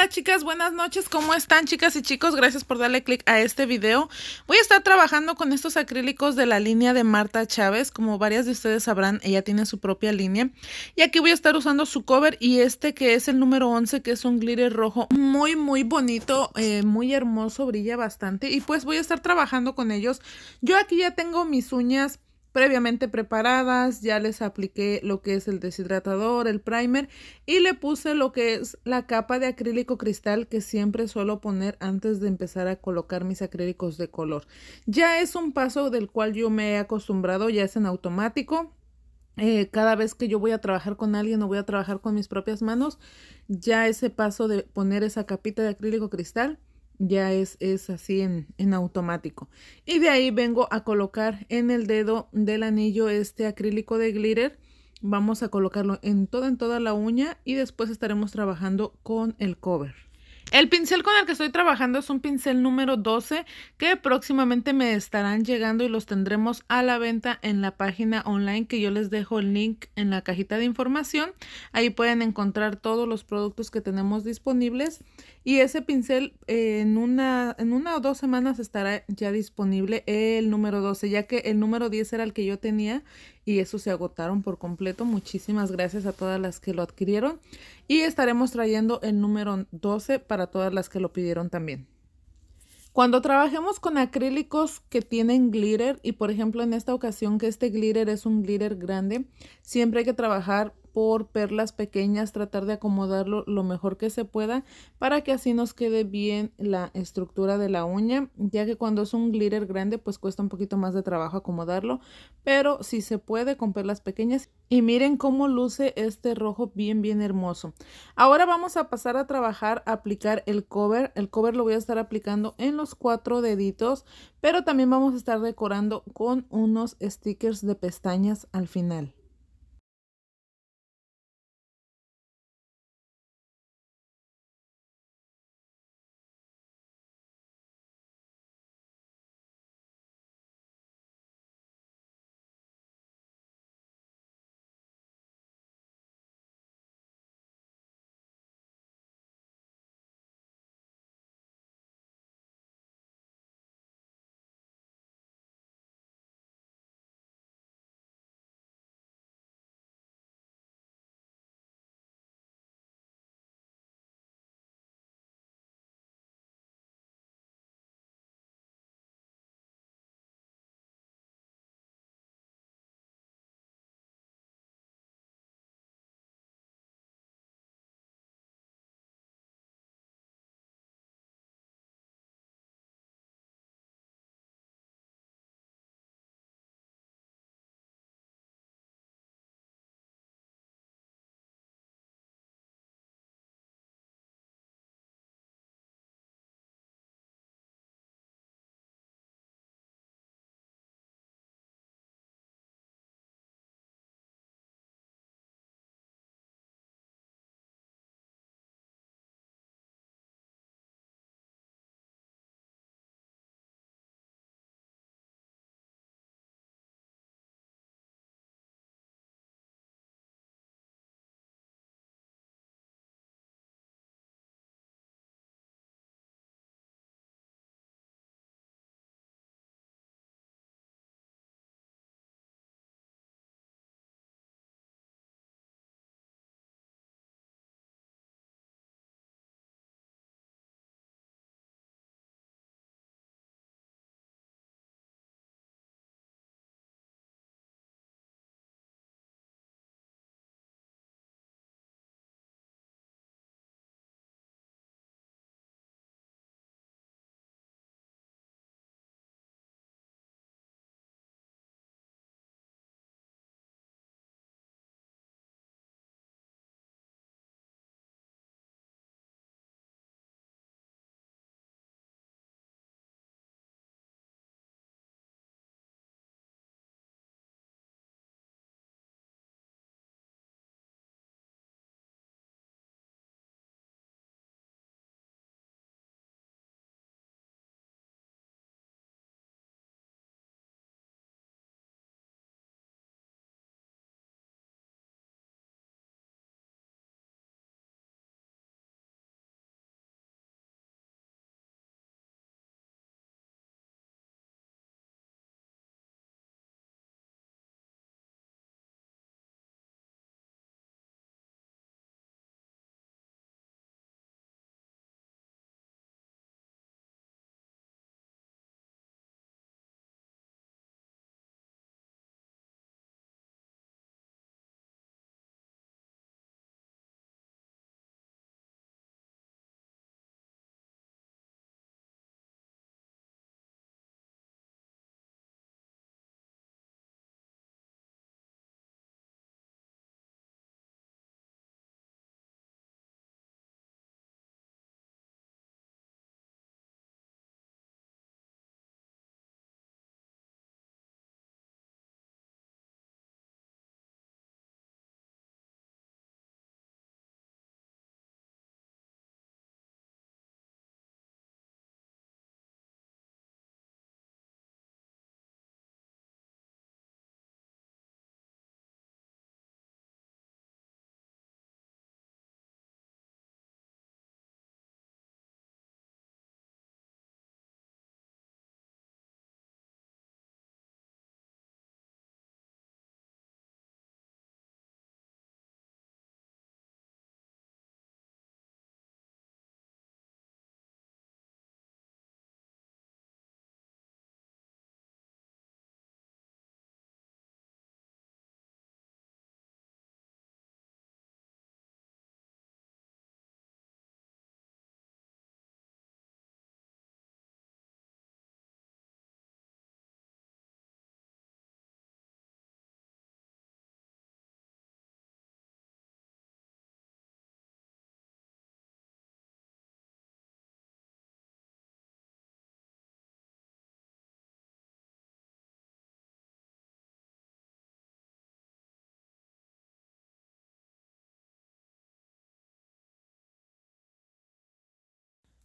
hola chicas, buenas noches, ¿cómo están chicas y chicos? Gracias por darle click a este video. Voy a estar trabajando con estos acrílicos de la línea de Marta Chávez, como varias de ustedes sabrán, ella tiene su propia línea. Y aquí voy a estar usando su cover y este que es el número 11, que es un glitter rojo muy muy bonito, eh, muy hermoso, brilla bastante. Y pues voy a estar trabajando con ellos. Yo aquí ya tengo mis uñas previamente preparadas, ya les apliqué lo que es el deshidratador, el primer y le puse lo que es la capa de acrílico cristal que siempre suelo poner antes de empezar a colocar mis acrílicos de color. Ya es un paso del cual yo me he acostumbrado, ya es en automático. Eh, cada vez que yo voy a trabajar con alguien o voy a trabajar con mis propias manos, ya ese paso de poner esa capita de acrílico cristal ya es, así en, en, automático. Y de ahí vengo a colocar en el dedo del anillo este acrílico de glitter. Vamos a colocarlo en toda, en toda la uña y después estaremos trabajando con el cover. El pincel con el que estoy trabajando es un pincel número 12 que próximamente me estarán llegando y los tendremos a la venta en la página online que yo les dejo el link en la cajita de información. Ahí pueden encontrar todos los productos que tenemos disponibles y ese pincel eh, en, una, en una o dos semanas estará ya disponible el número 12 ya que el número 10 era el que yo tenía y esos se agotaron por completo. Muchísimas gracias a todas las que lo adquirieron y estaremos trayendo el número 12 para todas las que lo pidieron también. Cuando trabajemos con acrílicos que tienen glitter y por ejemplo en esta ocasión que este glitter es un glitter grande, siempre hay que trabajar por perlas pequeñas, tratar de acomodarlo lo mejor que se pueda para que así nos quede bien la estructura de la uña, ya que cuando es un glitter grande pues cuesta un poquito más de trabajo acomodarlo, pero si se puede con perlas pequeñas y miren cómo luce este rojo bien bien hermoso. Ahora vamos a pasar a trabajar, a aplicar el cover, el cover lo voy a estar aplicando en los cuatro deditos, pero también vamos a estar decorando con unos stickers de pestañas al final.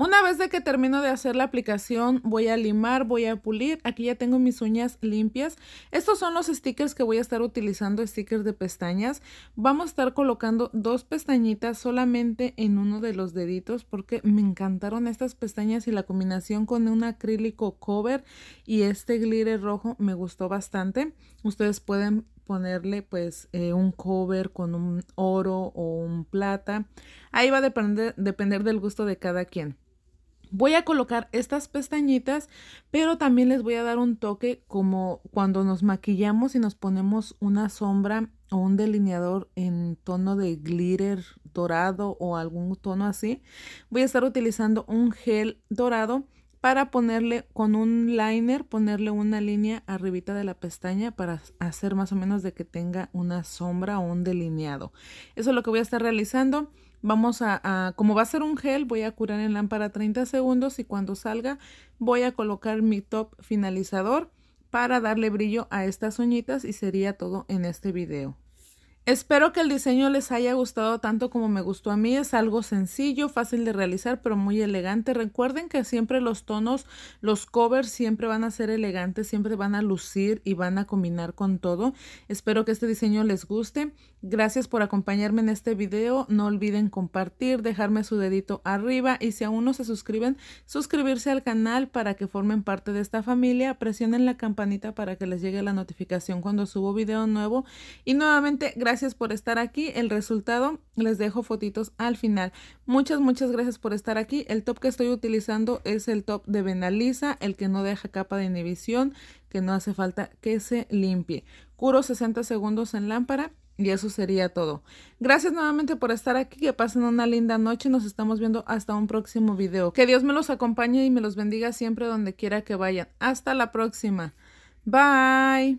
Una vez de que termino de hacer la aplicación, voy a limar, voy a pulir. Aquí ya tengo mis uñas limpias. Estos son los stickers que voy a estar utilizando, stickers de pestañas. Vamos a estar colocando dos pestañitas solamente en uno de los deditos porque me encantaron estas pestañas y la combinación con un acrílico cover y este glitter rojo me gustó bastante. Ustedes pueden ponerle pues eh, un cover con un oro o un plata. Ahí va a depender, depender del gusto de cada quien. Voy a colocar estas pestañitas, pero también les voy a dar un toque como cuando nos maquillamos y nos ponemos una sombra o un delineador en tono de glitter dorado o algún tono así. Voy a estar utilizando un gel dorado para ponerle con un liner, ponerle una línea arribita de la pestaña para hacer más o menos de que tenga una sombra o un delineado. Eso es lo que voy a estar realizando. Vamos a, como va a ser un gel, voy a curar en lámpara 30 segundos y cuando salga voy a colocar mi top finalizador para darle brillo a estas uñitas y sería todo en este video. Espero que el diseño les haya gustado tanto como me gustó a mí. Es algo sencillo, fácil de realizar, pero muy elegante. Recuerden que siempre los tonos, los covers siempre van a ser elegantes, siempre van a lucir y van a combinar con todo. Espero que este diseño les guste. Gracias por acompañarme en este video. No olviden compartir, dejarme su dedito arriba y si aún no se suscriben, suscribirse al canal para que formen parte de esta familia. Presionen la campanita para que les llegue la notificación cuando subo video nuevo. Y nuevamente, gracias Gracias por estar aquí. El resultado les dejo fotitos al final. Muchas, muchas gracias por estar aquí. El top que estoy utilizando es el top de vena el que no deja capa de inhibición, que no hace falta que se limpie. Curo 60 segundos en lámpara. Y eso sería todo. Gracias nuevamente por estar aquí. Que pasen una linda noche. Nos estamos viendo hasta un próximo video. Que Dios me los acompañe y me los bendiga siempre donde quiera que vayan. Hasta la próxima. Bye.